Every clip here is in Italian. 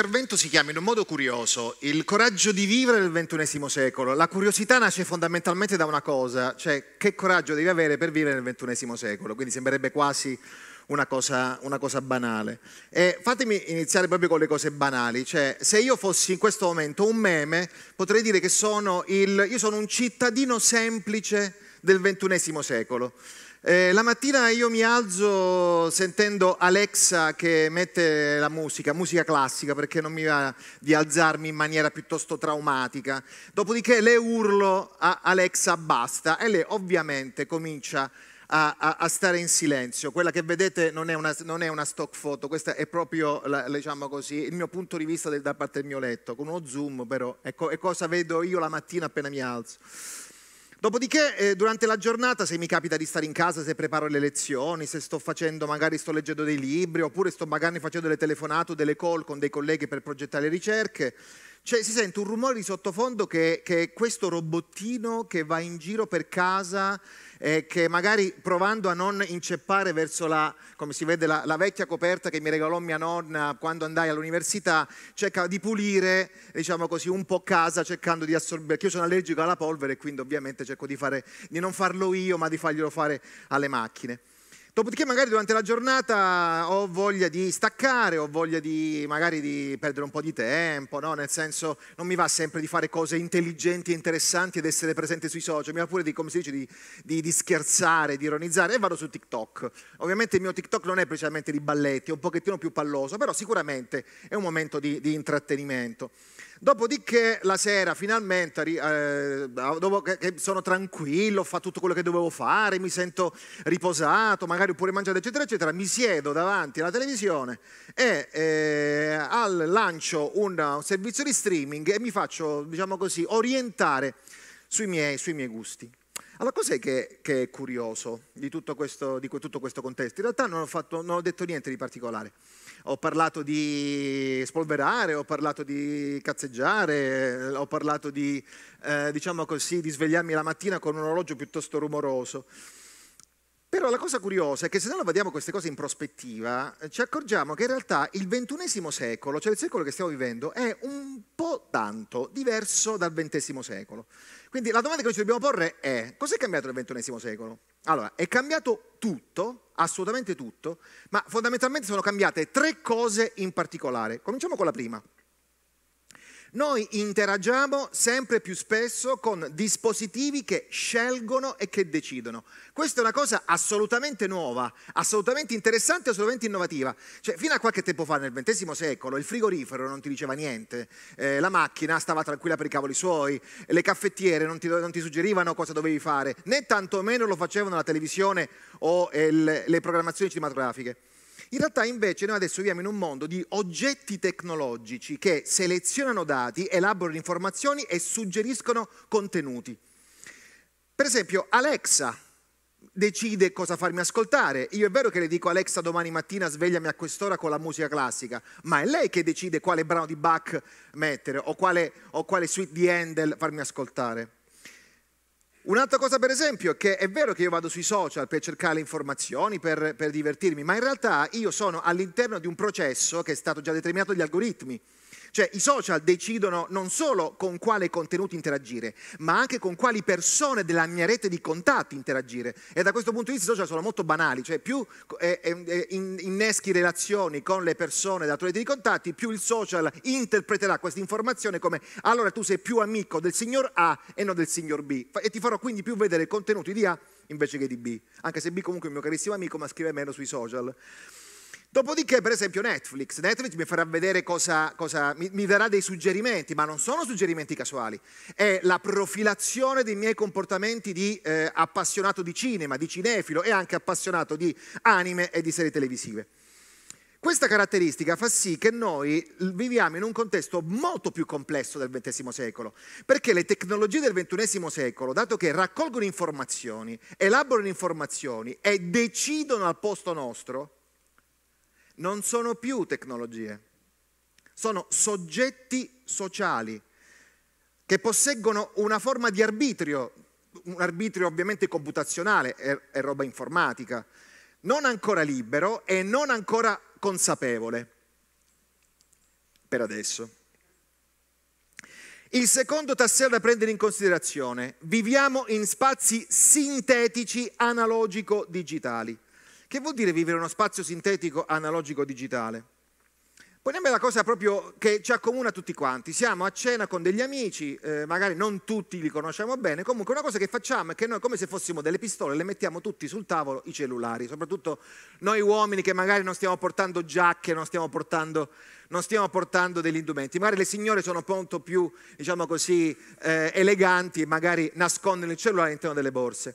intervento si chiama in un modo curioso il coraggio di vivere nel XXI secolo. La curiosità nasce fondamentalmente da una cosa, cioè che coraggio devi avere per vivere nel XXI secolo, quindi sembrerebbe quasi una cosa, una cosa banale. E fatemi iniziare proprio con le cose banali, cioè se io fossi in questo momento un meme potrei dire che sono, il, sono un cittadino semplice del XXI secolo. Eh, la mattina io mi alzo sentendo Alexa che mette la musica, musica classica, perché non mi va di alzarmi in maniera piuttosto traumatica. Dopodiché le urlo a Alexa basta e lei ovviamente comincia a, a, a stare in silenzio. Quella che vedete non è una, non è una stock photo, questo è proprio la, diciamo così, il mio punto di vista del, da parte del mio letto, con uno zoom però, è, co- ecco, è cosa vedo io la mattina appena mi alzo. Dopodiché, eh, durante la giornata, se mi capita di stare in casa, se preparo le lezioni, se sto facendo, magari sto leggendo dei libri, oppure sto magari facendo delle telefonate o delle call con dei colleghi per progettare le ricerche, cioè si sente un rumore di sottofondo che, che è questo robottino che va in giro per casa eh, che magari provando a non inceppare verso la, come si vede, la, la, vecchia coperta che mi regalò mia nonna quando andai all'università, cerca di pulire, diciamo così, un po' casa cercando di assorbire, perché io sono allergico alla polvere e quindi ovviamente cerco di, fare, di non farlo io ma di farglielo fare alle macchine. Dopodiché magari durante la giornata ho voglia di staccare, ho voglia di magari di perdere un po' di tempo, no? nel senso non mi va sempre di fare cose intelligenti e interessanti ed essere presente sui social, mi va pure di, come si dice, di, di, di scherzare, di ironizzare e vado su TikTok. Ovviamente il mio TikTok non è precisamente di balletti, è un pochettino più palloso, però sicuramente è un momento di, di intrattenimento. Dopodiché la sera finalmente, eh, dopo che sono tranquillo, ho fatto tutto quello che dovevo fare, mi sento riposato, magari pure mangiato, eccetera, eccetera, mi siedo davanti alla televisione e eh, al lancio un servizio di streaming e mi faccio, diciamo così, orientare sui miei, sui miei gusti. Allora, cos'è che, che, è curioso di tutto, questo, di tutto questo contesto? In realtà non ho, fatto, non ho detto niente di particolare ho parlato di spolverare, ho parlato di cazzeggiare, ho parlato di, eh, diciamo così, di svegliarmi la mattina con un orologio piuttosto rumoroso. Però la cosa curiosa è che se noi vediamo queste cose in prospettiva, ci accorgiamo che in realtà il XXI secolo, cioè il secolo che stiamo vivendo, è un po' tanto diverso dal XX secolo. Quindi la domanda che noi ci dobbiamo porre è, cos'è cambiato nel XXI secolo? Allora, è cambiato tutto, assolutamente tutto, ma fondamentalmente sono cambiate tre cose in particolare. Cominciamo con la prima. Noi interagiamo sempre più spesso con dispositivi che scelgono e che decidono. Questa è una cosa assolutamente nuova, assolutamente interessante, assolutamente innovativa. Cioè, fino a qualche tempo fa, nel XX secolo, il frigorifero non ti diceva niente, eh, la macchina stava tranquilla per i cavoli suoi, le caffettiere non ti, non ti suggerivano cosa dovevi fare, né tantomeno lo facevano la televisione o eh, le, le programmazioni cinematografiche. In realtà invece noi adesso viviamo in un mondo di oggetti tecnologici che selezionano dati, elaborano informazioni e suggeriscono contenuti. Per esempio Alexa decide cosa farmi ascoltare. Io è vero che le dico Alexa domani mattina svegliami a quest'ora con la musica classica, ma è lei che decide quale brano di Bach mettere o quale, o quale suite di Handel farmi ascoltare. Un'altra cosa per esempio è che è vero che io vado sui social per cercare le informazioni, per, per divertirmi, ma in realtà io sono all'interno di un processo che è stato già determinato dagli algoritmi. Cioè i social decidono non solo con quale contenuto interagire, ma anche con quali persone della mia rete di contatti interagire. E da questo punto di vista i social sono molto banali, cioè più eh, eh, eh inneschi relazioni con le persone della tua rete di contatti, più il social interpreterà questa informazione come allora tu sei più amico del signor A e non del signor B e ti farò quindi più vedere contenuti di A invece che di B, anche se B comunque è un mio carissimo amico ma scrive meno sui social. Dopodiché, per esempio, Netflix. Netflix mi farà vedere cosa, cosa mi, mi, darà dei suggerimenti, ma non sono suggerimenti casuali. È la profilazione dei miei comportamenti di eh, appassionato di cinema, di cinefilo e anche appassionato di anime e di serie televisive. Questa caratteristica fa sì che noi viviamo in un contesto molto più complesso del XX secolo, perché le tecnologie del XXI secolo, dato che raccolgono informazioni, elaborano informazioni e decidono al posto nostro, non sono più tecnologie, sono soggetti sociali che posseggono una forma di arbitrio, un arbitrio ovviamente computazionale, è, è roba informatica, non ancora libero e non ancora consapevole, per adesso. Il secondo tassello da prendere in considerazione, viviamo in spazi sintetici analogico-digitali. Che vuol dire vivere uno spazio sintetico analogico digitale? Poniamo la cosa proprio che ci accomuna tutti quanti. Siamo a cena con degli amici, eh, magari non tutti li conosciamo bene, comunque una cosa che facciamo è che noi come se fossimo delle pistole le mettiamo tutti sul tavolo i cellulari, soprattutto noi uomini che magari non stiamo portando giacche, non stiamo portando, non stiamo portando degli indumenti. Magari le signore sono molto più, diciamo così, eh, eleganti e magari nascondono il cellulare all'interno delle borse.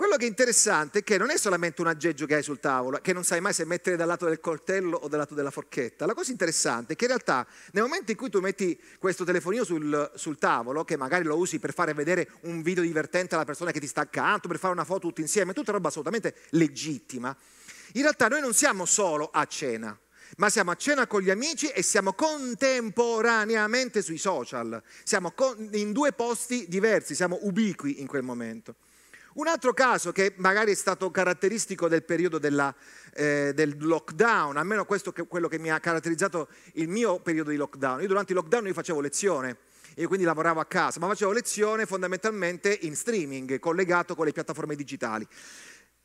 Quello che è interessante è che non è solamente un aggeggio che hai sul tavolo, che non sai mai se mettere dal lato del coltello o dal lato della forchetta. La cosa interessante è che in realtà nel momento in cui tu metti questo telefonino sul, sul tavolo, che magari lo usi per fare vedere un video divertente alla persona che ti sta accanto, per fare una foto tutti insieme, tutta roba assolutamente legittima, in realtà noi non siamo solo a cena ma siamo a cena con gli amici e siamo contemporaneamente sui social, siamo in due posti diversi, siamo ubiqui in quel momento. Un altro caso che magari è stato caratteristico del periodo della, eh, del lockdown, almeno questo è quello che mi ha caratterizzato il mio periodo di lockdown. Io durante il lockdown io facevo lezione e quindi lavoravo a casa, ma facevo lezione fondamentalmente in streaming, collegato con le piattaforme digitali.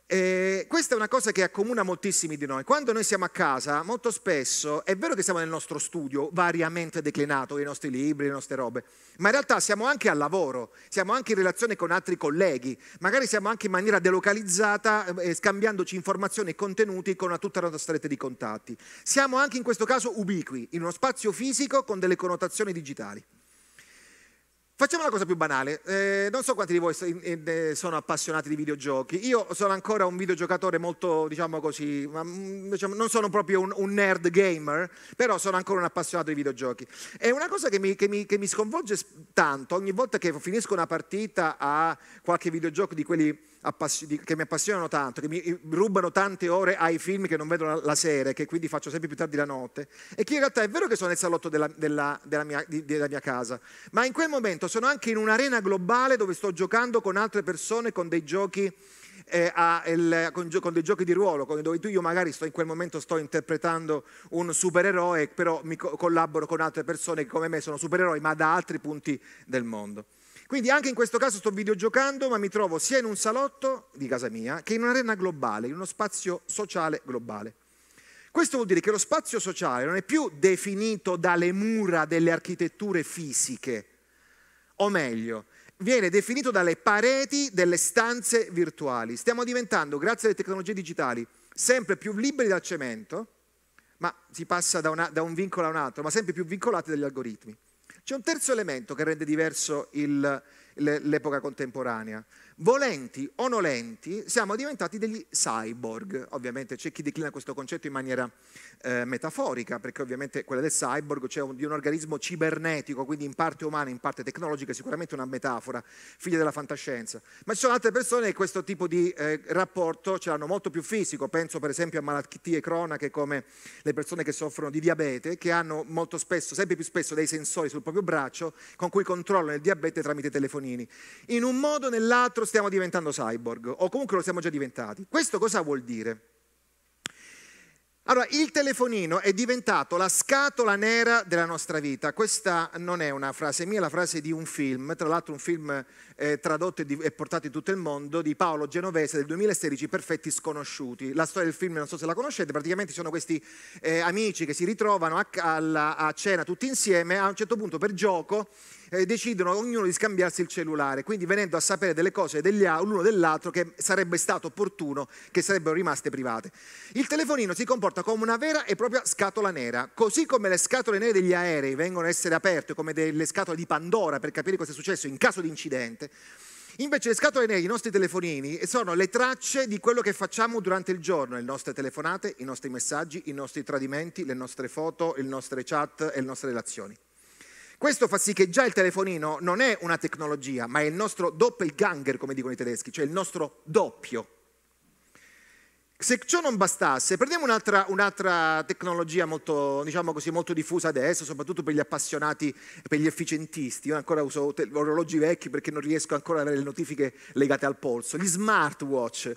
Eh, questa è una cosa che accomuna moltissimi di noi. Quando noi siamo a casa, molto spesso è vero che siamo nel nostro studio, variamente declinato, i nostri libri, le nostre robe, ma in realtà siamo anche al lavoro, siamo anche in relazione con altri colleghi, magari siamo anche in maniera delocalizzata, eh, scambiandoci informazioni e contenuti con tutta la nostra rete di contatti. Siamo anche in questo caso ubiqui, in uno spazio fisico con delle connotazioni digitali. Facciamo una cosa più banale, eh, non so quanti di voi eh, sono appassionati di videogiochi, io sono ancora un videogiocatore molto, diciamo così, ma, mm, diciamo, non sono proprio un, un, nerd gamer, però sono ancora un appassionato di videogiochi. E una cosa che mi, che, mi, che mi sconvolge tanto, ogni volta che finisco una partita a qualche videogioco di quelli che mi appassionano tanto, che mi rubano tante ore ai film che non vedo la sera e che quindi faccio sempre più tardi la notte, e che in realtà è vero che sono nel salotto della, della, della, mia, della mia casa, ma in quel momento sono anche in un'arena globale dove sto giocando con altre persone, con dei giochi... Eh, il, con, con, dei giochi di ruolo, dove tu io magari sto, in quel momento sto interpretando un supereroe, però mi co- collaboro con altre persone che come me sono supereroi, ma da altri punti del mondo. Quindi anche in questo caso sto videogiocando, ma mi trovo sia in un salotto di casa mia che in un'arena globale, in uno spazio sociale globale. Questo vuol dire che lo spazio sociale non è più definito dalle mura delle architetture fisiche, o meglio, viene definito dalle pareti delle stanze virtuali. Stiamo diventando, grazie alle tecnologie digitali, sempre più liberi dal cemento, ma si passa da, una, da un vincolo a un altro, ma sempre più vincolati dagli algoritmi. C'è un terzo elemento che rende diverso il l'epoca contemporanea. Volenti o nolenti, siamo diventati degli cyborg. Ovviamente c'è chi declina questo concetto in maniera eh, metaforica, perché ovviamente quella del cyborg, cioè un, di un organismo cibernetico, quindi in parte umano, in parte tecnologica, è sicuramente una metafora, figlia della fantascienza. Ma ci sono altre persone che questo tipo di eh, rapporto ce l'hanno molto più fisico. Penso per esempio a malattie cronache come le persone che soffrono di diabete, che hanno molto spesso, sempre più spesso, dei sensori sul proprio braccio con cui controllano il diabete tramite telefonia Antonini. In un modo o nell'altro stiamo diventando cyborg, o comunque lo siamo già diventati. Questo cosa vuol dire? Allora, il telefonino è diventato la scatola nera della nostra vita. Questa non è una frase mia, è la frase di un film, tra l'altro un film eh, tradotto e, di, e, portato in tutto il mondo, di Paolo Genovese del 2016, Perfetti Sconosciuti. La storia del film non so se la conoscete, praticamente sono questi eh, amici che si ritrovano a, alla, a cena tutti insieme, a un certo punto per gioco eh, decidono ognuno di scambiarsi il cellulare, quindi venendo a sapere delle cose dell'uno dell'altro che sarebbe stato opportuno che sarebbero rimaste private. Il telefonino si comporta come una vera e propria scatola nera, così come le scatole nere degli aerei vengono a essere aperte come delle scatole di Pandora per capire cosa è successo in caso di incidente. Invece le scatole nere, i nostri telefonini, sono le tracce di quello che facciamo durante il giorno, le nostre telefonate, i nostri messaggi, i nostri tradimenti, le nostre foto, le nostre chat e le nostre relazioni. Questo fa sì che già il telefonino non è una tecnologia, ma è il nostro doppelganger, come dicono i tedeschi, cioè il nostro doppio. Se ciò non bastasse, prendiamo un'altra, un'altra tecnologia molto, diciamo così, molto, diffusa adesso, soprattutto per gli appassionati e per gli efficientisti. Io ancora uso orologi vecchi perché non riesco ancora ad avere le notifiche legate al polso. Gli smartwatch.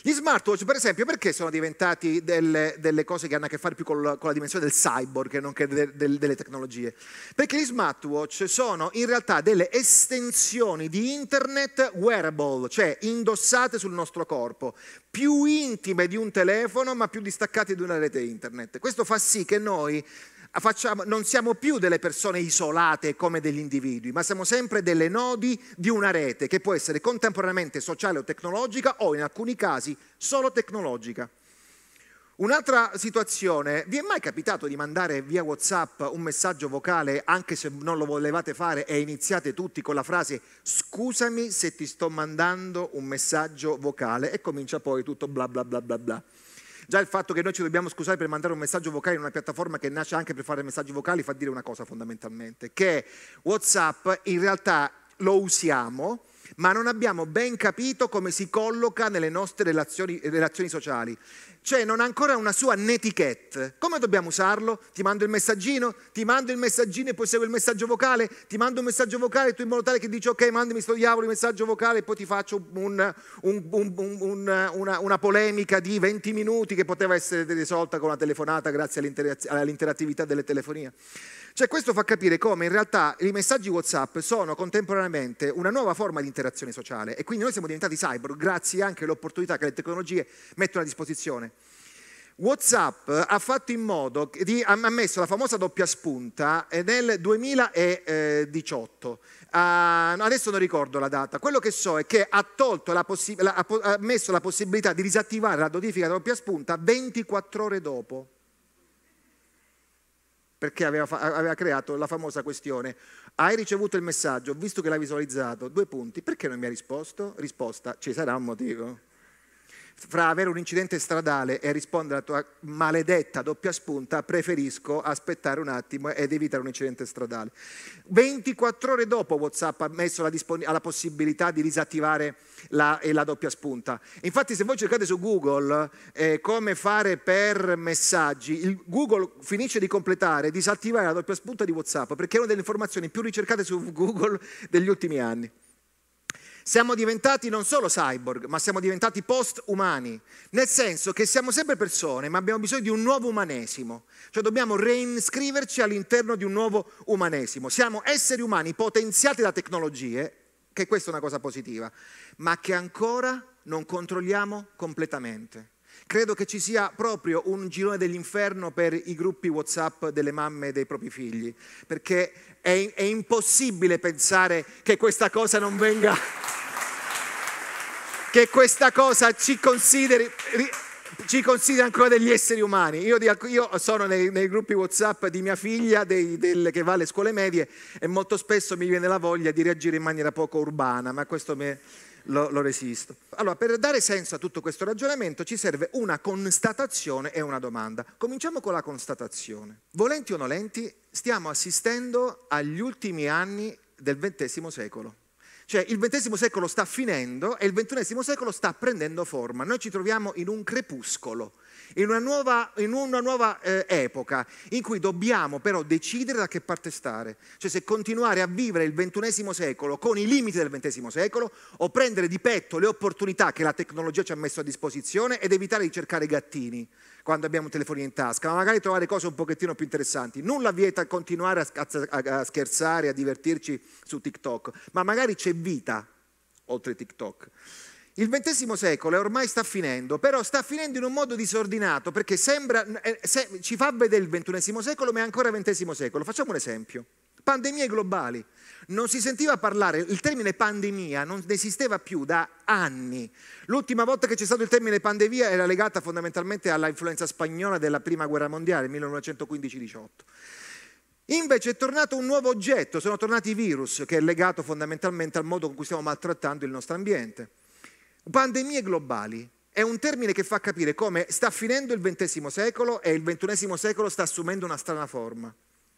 Gli smartwatch, per esempio, perché sono diventati delle, delle cose che hanno a che fare più con la, con la dimensione del cyborg non che de, de, delle tecnologie? Perché gli smartwatch sono in realtà delle estensioni di internet wearable, cioè indossate sul nostro corpo, più intime di un telefono ma più distaccate di una rete internet. Questo fa sì che noi Facciamo, non siamo più delle persone isolate come degli individui, ma siamo sempre delle nodi di una rete che può essere contemporaneamente sociale o tecnologica o in alcuni casi solo tecnologica. Un'altra situazione, vi è mai capitato di mandare via Whatsapp un messaggio vocale anche se non lo volevate fare e iniziate tutti con la frase scusami se ti sto mandando un messaggio vocale e comincia poi tutto bla bla bla bla bla. Già il fatto che noi ci dobbiamo scusare per mandare un messaggio vocale in una piattaforma che nasce anche per fare messaggi vocali fa dire una cosa fondamentalmente, che WhatsApp in realtà lo usiamo ma non abbiamo ben capito come si colloca nelle nostre relazioni, relazioni sociali cioè non ha ancora una sua netiquette. Come dobbiamo usarlo? Ti mando il messaggino, ti mando il messaggino e poi segue il messaggio vocale, ti mando un messaggio vocale tu in modo tale che dici ok mandami sto diavolo il messaggio vocale e poi ti faccio un, un, un, una, una, polemica di 20 minuti che poteva essere risolta con una telefonata grazie all'interattività delle telefonie. Cioè questo fa capire come in realtà i messaggi WhatsApp sono contemporaneamente una nuova forma di interazione sociale e quindi noi siamo diventati cyborg grazie anche all'opportunità che le tecnologie mettono a disposizione. WhatsApp ha fatto in modo, ha messo la famosa doppia spunta eh, nel 2018. Uh, ah, adesso non ricordo la data. Quello che so è che ha, la possi- la, ha messo la possibilità di disattivare la notifica della doppia spunta 24 ore dopo. Perché aveva, fa- aveva creato la famosa questione. Hai ricevuto il messaggio, visto che l'hai visualizzato, due punti, perché non mi ha risposto? Risposta, ci sarà un motivo fra avere un incidente stradale e rispondere alla tua maledetta doppia spunta, preferisco aspettare un attimo ed evitare un incidente stradale. 24 ore dopo WhatsApp ha messo la, dispon- la possibilità di disattivare la, eh, la, doppia spunta. Infatti se voi cercate su Google eh, come fare per messaggi, Google finisce di completare, disattivare la doppia spunta di WhatsApp, perché è una delle informazioni più ricercate su Google degli ultimi anni. Siamo diventati non solo cyborg, ma siamo diventati post-umani, nel senso che siamo sempre persone, ma abbiamo bisogno di un nuovo umanesimo, cioè dobbiamo reinscriverci all'interno di un nuovo umanesimo. Siamo esseri umani potenziati da tecnologie, che questa è una cosa positiva, ma che ancora non controlliamo completamente. Credo che ci sia proprio un girone dell'inferno per i gruppi WhatsApp delle mamme e dei propri figli, perché è, è impossibile pensare che questa cosa non venga che questa cosa ci consideri, ci considera ancora degli esseri umani. Io, io sono nei, nei, gruppi WhatsApp di mia figlia dei, del, che va alle scuole medie e molto spesso mi viene la voglia di reagire in maniera poco urbana, ma questo me, lo, lo resisto. Allora, per dare senso a tutto questo ragionamento ci serve una constatazione e una domanda. Cominciamo con la constatazione. Volenti o nolenti, stiamo assistendo agli ultimi anni del XX secolo. Cioè il XX secolo sta finendo e il XXI secolo sta prendendo forma. Noi ci troviamo in un crepuscolo in una nuova, in una nuova eh, epoca in cui dobbiamo però decidere da che parte stare, cioè se continuare a vivere il ventunesimo secolo con i limiti del ventesimo secolo o prendere di petto le opportunità che la tecnologia ci ha messo a disposizione ed evitare di cercare gattini quando abbiamo un in tasca, ma magari trovare cose un pochettino più interessanti. Nulla vieta continuare a scherzare, a divertirci su TikTok, ma magari c'è vita oltre TikTok. Il XX secolo ormai sta finendo, però sta finendo in un modo disordinato perché sembra, eh, se, ci fa vedere il XXI secolo ma è ancora XX secolo. Facciamo un esempio. Pandemie globali. Non si sentiva parlare, il termine pandemia non esisteva più da anni. L'ultima volta che c'è stato il termine pandemia era legata fondamentalmente all'influenza spagnola della Prima Guerra Mondiale, 1915-18. Invece è tornato un nuovo oggetto, sono tornati i virus, che è legato fondamentalmente al modo con cui stiamo maltrattando il nostro ambiente. Pandemie globali è un termine che fa capire come sta finendo il XX secolo e il XXI secolo sta assumendo una strana forma.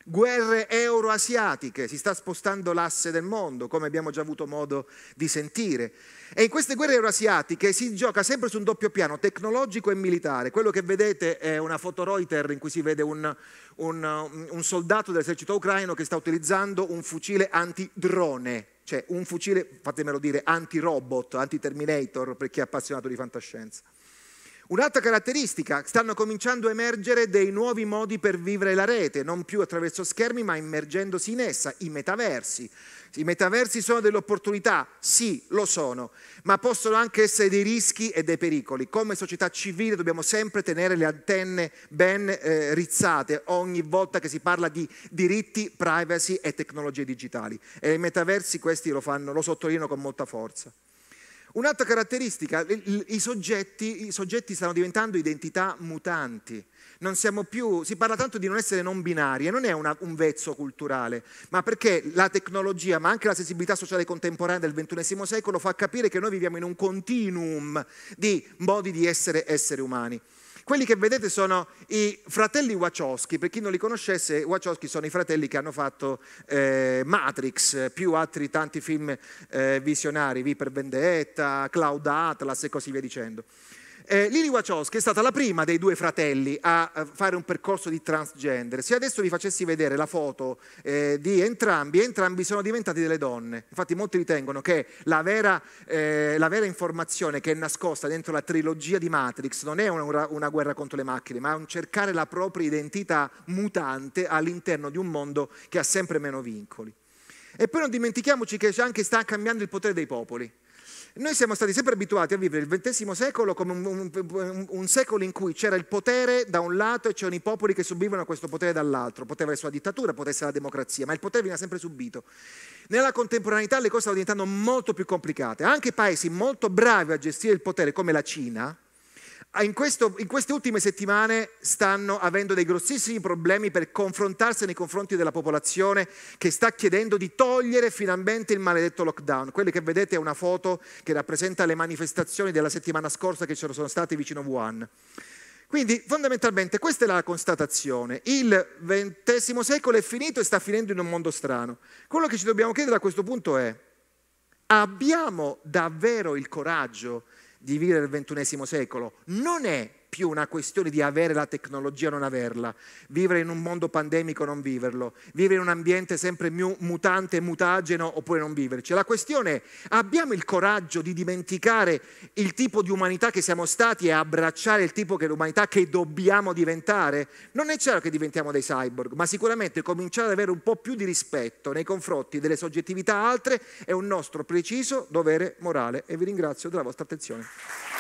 Guerre euroasiatiche, si sta spostando l'asse del mondo, come abbiamo già avuto modo di sentire. E in queste guerre euroasiatiche si gioca sempre su un doppio piano tecnologico e militare. Quello che vedete è una foto Reuters in cui si vede un, un, un soldato dell'esercito ucraino che sta utilizzando un fucile antidrone cioè un fucile, fatemelo dire, anti-robot, anti-Terminator per chi è appassionato di fantascienza. Un'altra caratteristica, stanno cominciando a emergere dei nuovi modi per vivere la rete, non più attraverso schermi ma immergendosi in essa, i metaversi. I metaversi sono delle opportunità, sì, lo sono, ma possono anche essere dei rischi e dei pericoli. Come società civile dobbiamo sempre tenere le antenne ben eh, rizzate ogni volta che si parla di diritti, privacy e tecnologie digitali. E i metaversi questi lo, fanno, lo sottolineano con molta forza. Un'altra caratteristica, i soggetti, i soggetti, stanno diventando identità mutanti. Più, si parla tanto di non essere non binari non è una, un vezzo culturale, ma perché la tecnologia, ma anche la sensibilità sociale contemporanea del XXI secolo fa capire che noi viviamo in un continuum di modi di essere esseri umani. Quelli che vedete sono i fratelli Wachowski, per chi non li conoscesse, Wachowski sono i fratelli che hanno fatto eh, Matrix, più altri tanti film eh, visionari, V per Vendetta, Cloud Atlas e così via dicendo. Eh, Lili Wachowski è stata la prima dei due fratelli a, eh, fare un percorso di transgender. Se adesso vi facessi vedere la foto eh, di entrambi, entrambi sono diventati delle donne. Infatti molti ritengono che la vera, eh, la vera informazione che è nascosta dentro la trilogia di Matrix non è una, una guerra contro le macchine, ma è un cercare la propria identità mutante all'interno di un mondo che ha sempre meno vincoli. E poi non dimentichiamoci che c'è anche sta cambiando il potere dei popoli. Noi siamo stati sempre abituati a vivere il XX secolo come un, un, un secolo in cui c'era il potere da un lato e c'erano i popoli che subivano questo potere dall'altro. Poteva essere la dittatura, poteva essere la democrazia, ma il potere veniva sempre subito. Nella contemporaneità le cose stanno diventando molto più complicate. Anche paesi molto bravi a gestire il potere, come la Cina, Ah, in, questo, in, queste ultime settimane stanno avendo dei grossissimi problemi per confrontarsi nei confronti della popolazione che sta chiedendo di togliere finalmente il maledetto lockdown. Quelli che vedete è una foto che rappresenta le manifestazioni della settimana scorsa che ci sono state vicino a Wuhan. Quindi fondamentalmente questa è la constatazione. Il XX secolo è finito e sta finendo in un mondo strano. Quello che ci dobbiamo chiedere a questo punto è abbiamo davvero il coraggio di vivere nel XXI secolo non è più una questione di avere la tecnologia o non averla, vivere in un mondo pandemico o non viverlo, vivere in un ambiente sempre più mutante, mutageno oppure non viverci. La questione è, abbiamo il coraggio di dimenticare il tipo di umanità che siamo stati e abbracciare il tipo di umanità che dobbiamo diventare? Non è certo che diventiamo dei cyborg, ma sicuramente cominciare ad avere un po' più di rispetto nei confronti delle soggettività altre è un nostro preciso dovere morale e vi ringrazio della vostra attenzione.